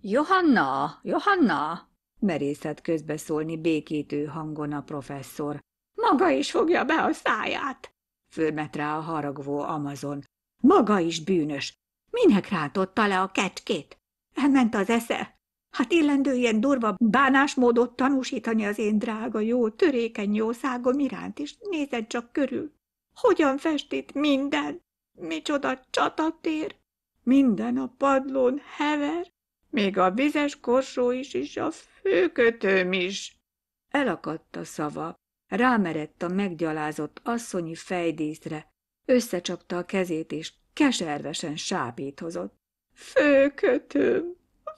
Johanna, Johanna, Merészet közbeszólni békítő hangon a professzor. Maga is fogja be a száját! Förmet rá a haragvó Amazon. Maga is bűnös! Minek rántotta le a kecskét? Elment az esze? Hát illendő ilyen durva bánásmódot tanúsítani az én drága, jó, törékeny jószágom iránt is. nézed csak körül. Hogyan festít minden? Micsoda csatatér? Minden a padlón hever még a vizes korsó is, és a főkötőm is. Elakadt a szava, rámerett a meggyalázott asszonyi fejdészre, összecsapta a kezét, és keservesen hozott. Főkötőm,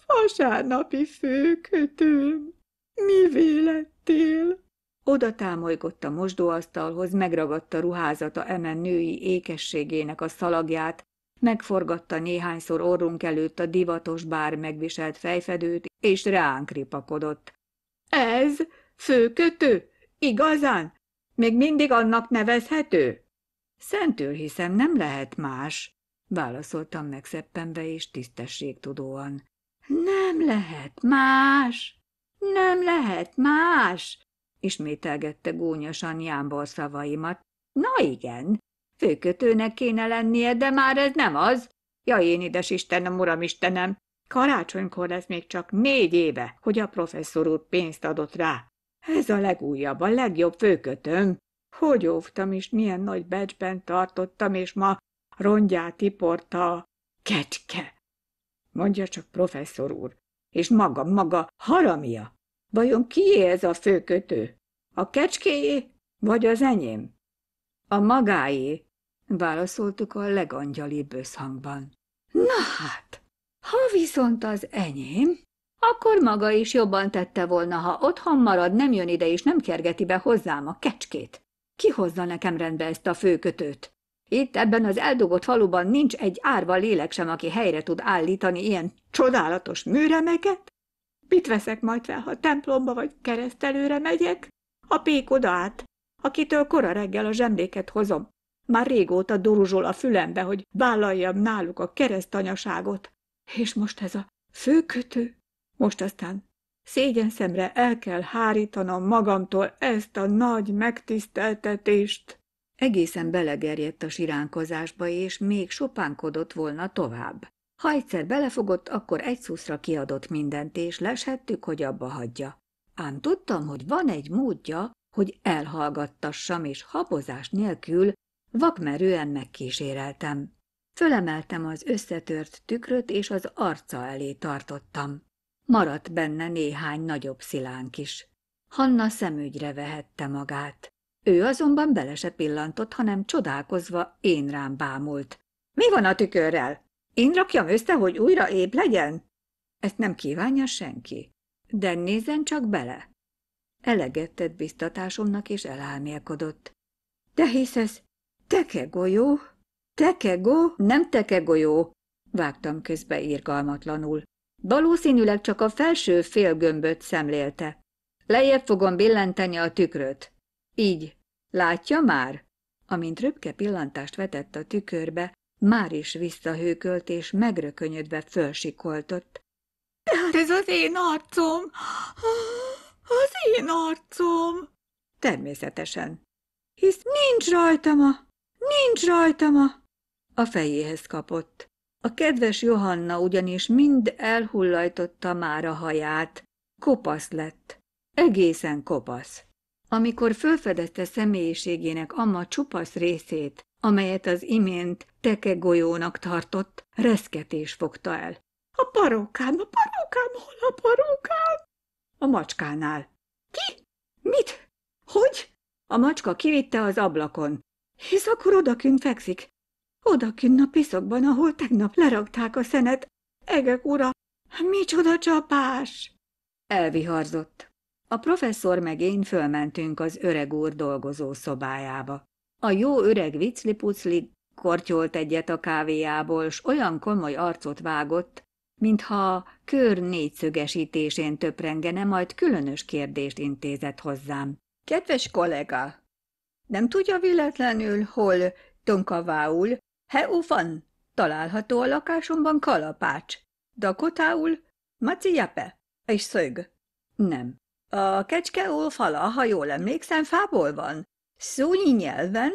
vasárnapi főkötőm, mi lettél? Oda támolygott a mosdóasztalhoz, megragadta ruházata emen női ékességének a szalagját, megforgatta néhányszor orrunk előtt a divatos bár megviselt fejfedőt, és ránk ripakodott. Ez főkötő? Igazán? Még mindig annak nevezhető? Szentül hiszem nem lehet más, válaszoltam megszeppenve és tisztességtudóan. Nem lehet más, nem lehet más, ismételgette gúnyosan Jámbor szavaimat. Na igen, Főkötőnek kéne lennie, de már ez nem az. Ja, én édes Istenem, Uram Istenem, karácsonykor lesz még csak négy éve, hogy a professzor úr pénzt adott rá. Ez a legújabb, a legjobb főkötőm. Hogy óvtam is, milyen nagy becsben tartottam, és ma rongyát iporta a kecske. Mondja csak professzor úr, és maga, maga haramia. Vajon kié ez a főkötő? A kecskéjé, vagy az enyém? A magáé, válaszoltuk a legangyalibb összhangban. Na hát, ha viszont az enyém, akkor maga is jobban tette volna, ha otthon marad, nem jön ide és nem kergeti be hozzám a kecskét. Ki hozza nekem rendbe ezt a főkötőt? Itt ebben az eldugott faluban nincs egy árva lélek sem, aki helyre tud állítani ilyen csodálatos műremeket? Mit veszek majd fel, ha templomba vagy keresztelőre megyek? A pék oda át, akitől kora reggel a zsemléket hozom, már régóta duruzsol a fülembe, hogy vállaljam náluk a keresztanyaságot. És most ez a főkötő? Most aztán szégyen szemre el kell hárítanom magamtól ezt a nagy megtiszteltetést. Egészen belegerjedt a siránkozásba, és még sopánkodott volna tovább. Ha egyszer belefogott, akkor egy szuszra kiadott mindent, és leshettük, hogy abba hagyja. Ám tudtam, hogy van egy módja, hogy elhallgattassam, és habozás nélkül Vakmerően megkíséreltem. Fölemeltem az összetört tükröt, és az arca elé tartottam. Maradt benne néhány nagyobb szilánk is. Hanna szemügyre vehette magát. Ő azonban bele se pillantott, hanem csodálkozva én rám bámult. Mi van a tükörrel? Én rakjam össze, hogy újra épp legyen? Ezt nem kívánja senki. De nézzen csak bele. Elegettett biztatásomnak, és elálmélkodott. De hisz ez Tekegolyó, tekego, nem tekegolyó, vágtam közbe irgalmatlanul. Valószínűleg csak a felső félgömböt szemlélte. Lejjebb fogom billenteni a tükröt. Így. Látja már? Amint röpke pillantást vetett a tükörbe, már is visszahőkölt és megrökönyödve fölsikoltott. Hát ez az én arcom! Az én arcom! Természetesen. Hisz nincs rajtam a... Nincs rajtam a... A fejéhez kapott. A kedves Johanna ugyanis mind elhullajtotta már a haját. Kopasz lett. Egészen kopasz. Amikor fölfedezte személyiségének amma csupasz részét, amelyet az imént tekegolyónak tartott, reszketés fogta el. A parókám, a parókám, hol a parókám? A macskánál. Ki? Mit? Hogy? A macska kivitte az ablakon. Hisz akkor odakint fekszik. Odakint a piszokban, ahol tegnap lerakták a szenet. Egek ura, micsoda csapás! Elviharzott. A professzor meg én fölmentünk az öreg úr dolgozó szobájába. A jó öreg viclipucli kortyolt egyet a kávéjából, s olyan komoly arcot vágott, mintha kör négyszögesítésén töprengene, majd különös kérdést intézett hozzám. Kedves kollega, nem tudja véletlenül, hol Tonkavául, Heufan, található a lakásomban kalapács, Dakotául, Macijepe és szög. Nem. A kecskeó fala, ha jól emlékszem, fából van. Szúnyi nyelven,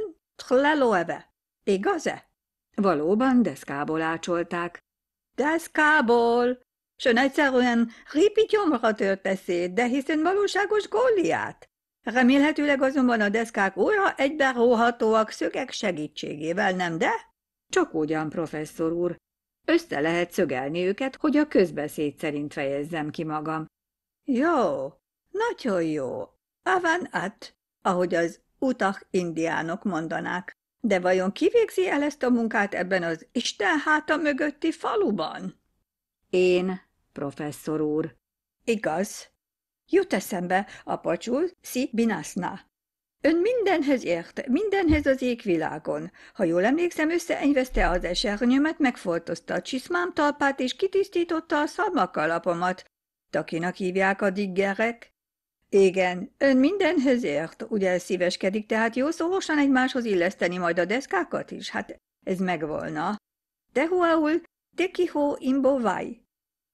tleloeve. Igaz-e? Valóban deszkából ácsolták. Deszkából! Sön egyszerűen ripityomra tört eszét, de hiszen valóságos góliát. Remélhetőleg azonban a deszkák olyan egyben szögek segítségével, nem de? Csak ugyan, professzor úr. Össze lehet szögelni őket, hogy a közbeszéd szerint fejezzem ki magam. Jó, nagyon jó. Avan at, ahogy az utak indiánok mondanák. De vajon kivégzi el ezt a munkát ebben az Isten háta mögötti faluban? Én, professzor úr. Igaz, Jut eszembe apacsú, si binászná. Ön mindenhez ért, mindenhez az égvilágon. Ha jól emlékszem, összeenyveszte az esernyőmet, megfoltozta a csiszmám talpát, és kitisztította a szalmakalapomat. Takinak hívják a diggerek. Igen, ön mindenhez ért, ugye szíveskedik, tehát jó szóhosan egymáshoz illeszteni majd a deszkákat is? Hát ez megvolna. Tehuaul, tekiho imbovai!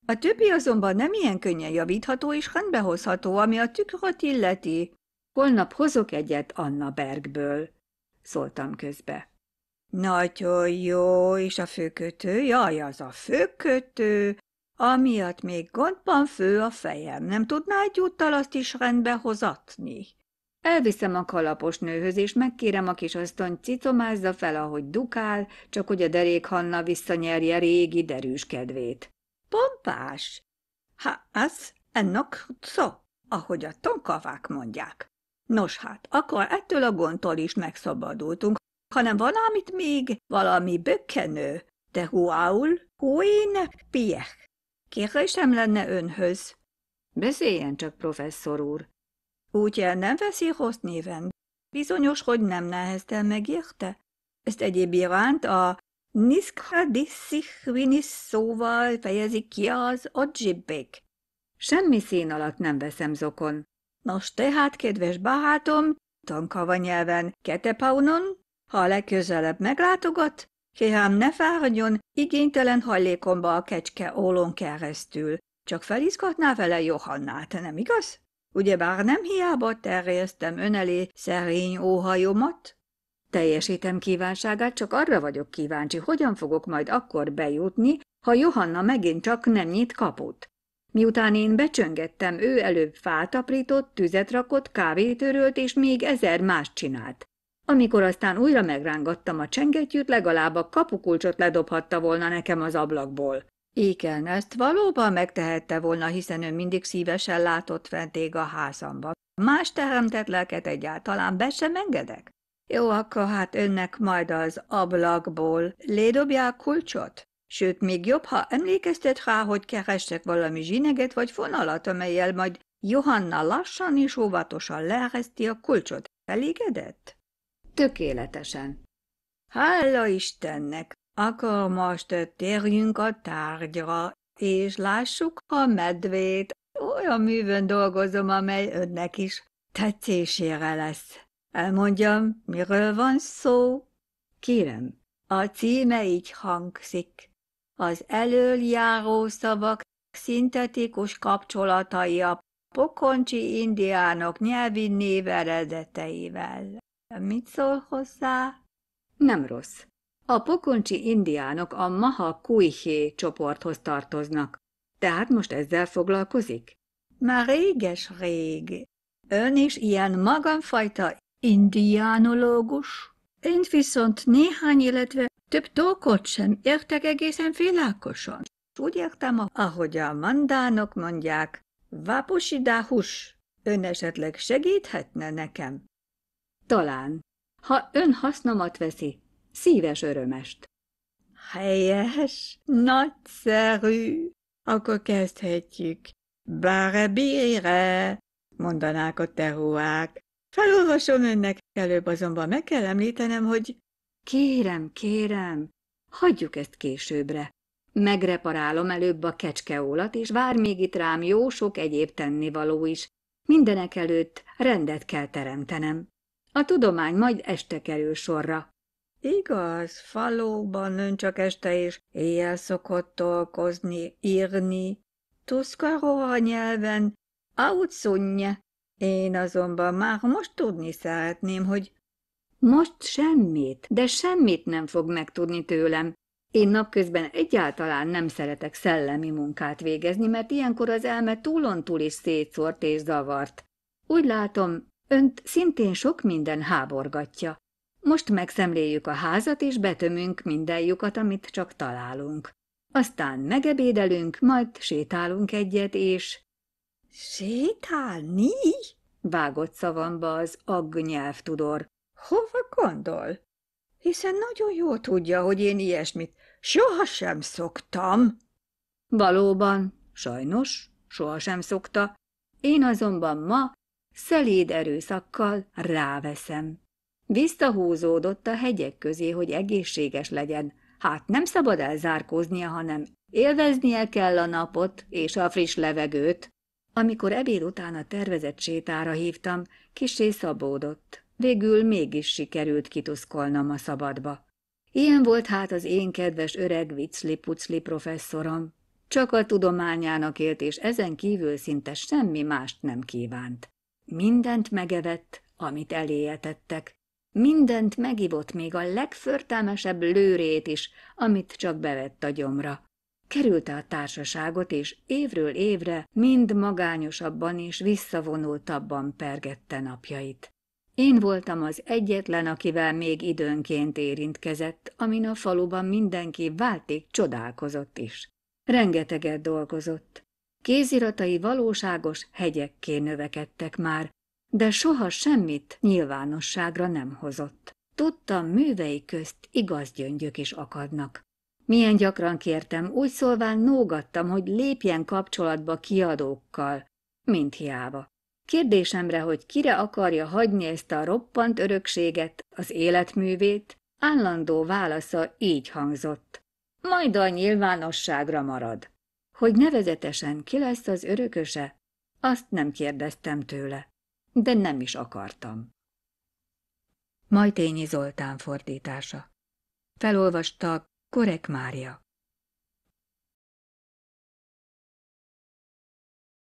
A többi azonban nem ilyen könnyen javítható és rendbehozható, ami a tükröt illeti. Holnap hozok egyet Anna Bergből, szóltam közbe. Nagyon jó, és a főkötő, jaj, az a főkötő, amiatt még gondban fő a fejem, nem tudná egy úttal azt is rendbe hozatni. Elviszem a kalapos nőhöz, és megkérem a kisasszony cicomázza fel, ahogy dukál, csak hogy a derék Hanna visszanyerje régi derűs kedvét. Pompás! ha az ennek szó, ahogy a tonkavák mondják. Nos hát, akkor ettől a gondtól is megszabadultunk, hanem van amit még, valami bökkenő, de huául, huin, piech. Kérésem lenne önhöz. Beszéljen csak, professzor úr. Úgy nem veszi rossz néven. Bizonyos, hogy nem neheztel megérte. Ezt egyéb iránt a Niszkadiszih vinis szóval fejezi ki az odzsibbék. Semmi szín alatt nem veszem zokon. Nos tehát, kedves bahátom, tankava nyelven, ketepaunon, ha legközelebb meglátogat, kérem ne fáradjon igénytelen hajlékomba a kecske ólon keresztül. Csak felizgatná vele Johannát, nem igaz? Ugyebár nem hiába terjesztem ön elé szerény óhajomat, Teljesítem kívánságát, csak arra vagyok kíváncsi, hogyan fogok majd akkor bejutni, ha Johanna megint csak nem nyit kaput. Miután én becsöngettem, ő előbb fát aprított, tüzet rakott, kávét örölt, és még ezer más csinált. Amikor aztán újra megrángattam a csengetyűt, legalább a kapukulcsot ledobhatta volna nekem az ablakból. Éken ezt valóban megtehette volna, hiszen ő mindig szívesen látott vendég a házamba. Más teremtett lelket egyáltalán be sem engedek. Jó, akkor hát önnek majd az ablakból a kulcsot? Sőt, még jobb, ha emlékeztet rá, hogy kerestek valami zsineget vagy fonalat, amelyel majd Johanna lassan és óvatosan leereszti a kulcsot. Elégedett? Tökéletesen. Hála Istennek! Akkor most térjünk a tárgyra, és lássuk a medvét. Olyan művön dolgozom, amely önnek is tetszésére lesz. Elmondjam, miről van szó? Kérem, a címe így hangzik. Az járó szavak szintetikus kapcsolatai a pokoncsi indiánok nyelvi néveredeteivel. Mit szól hozzá? Nem rossz. A pokoncsi indiánok a Maha Kuihé csoporthoz tartoznak, tehát most ezzel foglalkozik? Már réges-rég. Ön is ilyen magamfajta indiánológus. Én viszont néhány, illetve több dolgot sem értek egészen világosan. Úgy értem, ahogy a mandánok mondják, váposidahus, ön esetleg segíthetne nekem? Talán, ha ön hasznomat veszi, szíves örömest. Helyes, nagyszerű, akkor kezdhetjük. Bárabire, mondanák a teruák. Felolvasom önnek, előbb azonban meg kell említenem, hogy... Kérem, kérem, hagyjuk ezt későbbre. Megreparálom előbb a kecskeólat, és vár még itt rám jó sok egyéb tennivaló is. Mindenek előtt rendet kell teremtenem. A tudomány majd este kerül sorra. Igaz, falóban ön csak este és éjjel szokott tolkozni, írni. a nyelven, autszunnye, én azonban már most tudni szeretném, hogy most semmit, de semmit nem fog megtudni tőlem. Én napközben egyáltalán nem szeretek szellemi munkát végezni, mert ilyenkor az elme túlon túl is szétszort és zavart. Úgy látom, önt szintén sok minden háborgatja. Most megszemléljük a házat, és betömünk minden lyukat, amit csak találunk. Aztán megebédelünk, majd sétálunk egyet, és... Sétálni? Vágott szavamba az tudor. Hova gondol? Hiszen nagyon jól tudja, hogy én ilyesmit sohasem szoktam. Valóban, sajnos, sohasem szokta. Én azonban ma szelíd erőszakkal ráveszem. Visszahúzódott a hegyek közé, hogy egészséges legyen. Hát nem szabad elzárkóznia, hanem élveznie kell a napot és a friss levegőt. Amikor ebéd után a tervezett sétára hívtam, kisé szabódott. Végül mégis sikerült kituszkolnom a szabadba. Ilyen volt hát az én kedves öreg viccli pucli professzorom. Csak a tudományának élt, és ezen kívül szinte semmi mást nem kívánt. Mindent megevett, amit eléjetettek. Mindent megivott, még a legförtelmesebb lőrét is, amit csak bevett a gyomra kerülte a társaságot, és évről évre mind magányosabban és visszavonultabban pergette napjait. Én voltam az egyetlen, akivel még időnként érintkezett, amin a faluban mindenki válték csodálkozott is. Rengeteget dolgozott. Kéziratai valóságos hegyekké növekedtek már, de soha semmit nyilvánosságra nem hozott. Tudtam, művei közt igaz gyöngyök is akadnak. Milyen gyakran kértem, úgy szólván nógattam, hogy lépjen kapcsolatba kiadókkal, mint hiába. Kérdésemre, hogy kire akarja hagyni ezt a roppant örökséget, az életművét, állandó válasza így hangzott. Majd a nyilvánosságra marad. Hogy nevezetesen ki lesz az örököse, azt nem kérdeztem tőle, de nem is akartam. Majtényi Zoltán fordítása Felolvasta korek Mario.